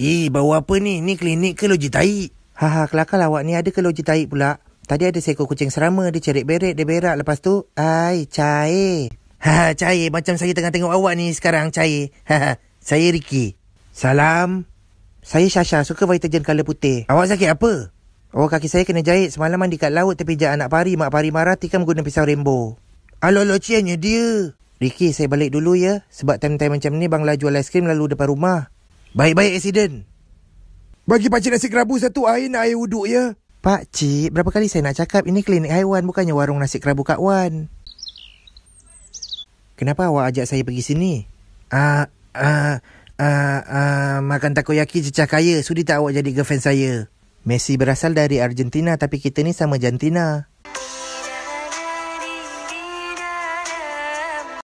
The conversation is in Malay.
Eh, bau apa ni? Ni klinik ke loji tai? Haha, ha, kelakar lah awak ni ada ke loji tai pula? Tadi ada seekor kucing serama, dia cerit beret, dia berak. Lepas tu, ai, cair. Haha, ha, cair. Macam saya tengah tengok awak ni sekarang, cair. Haha, ha. saya Ricky. Salam. Saya Syasha, suka vitagen color putih. Awak sakit apa? Oh, kaki saya kena jahit. Semalam mandi kat laut, tapi terpijak anak pari. Mak pari marah, tika guna pisau rainbow. Alolok ciannya dia. Ricky, saya balik dulu ya. Sebab time-time macam ni, bang jual aiskrim lalu depan rumah. Baik-baik accident. Bagi pakcik nasi kerabu satu air nak air wuduk ya. Pak cik, berapa kali saya nak cakap ini klinik haiwan bukannya warung nasi kerabu Kak Wan. Kenapa awak ajak saya pergi sini? Ah, uh, ah, uh, ah, uh, ah, uh, makan takoyaki cecah kaya. Sudi tak awak jadi girlfriend saya? Messi berasal dari Argentina tapi kita ni sama jantina.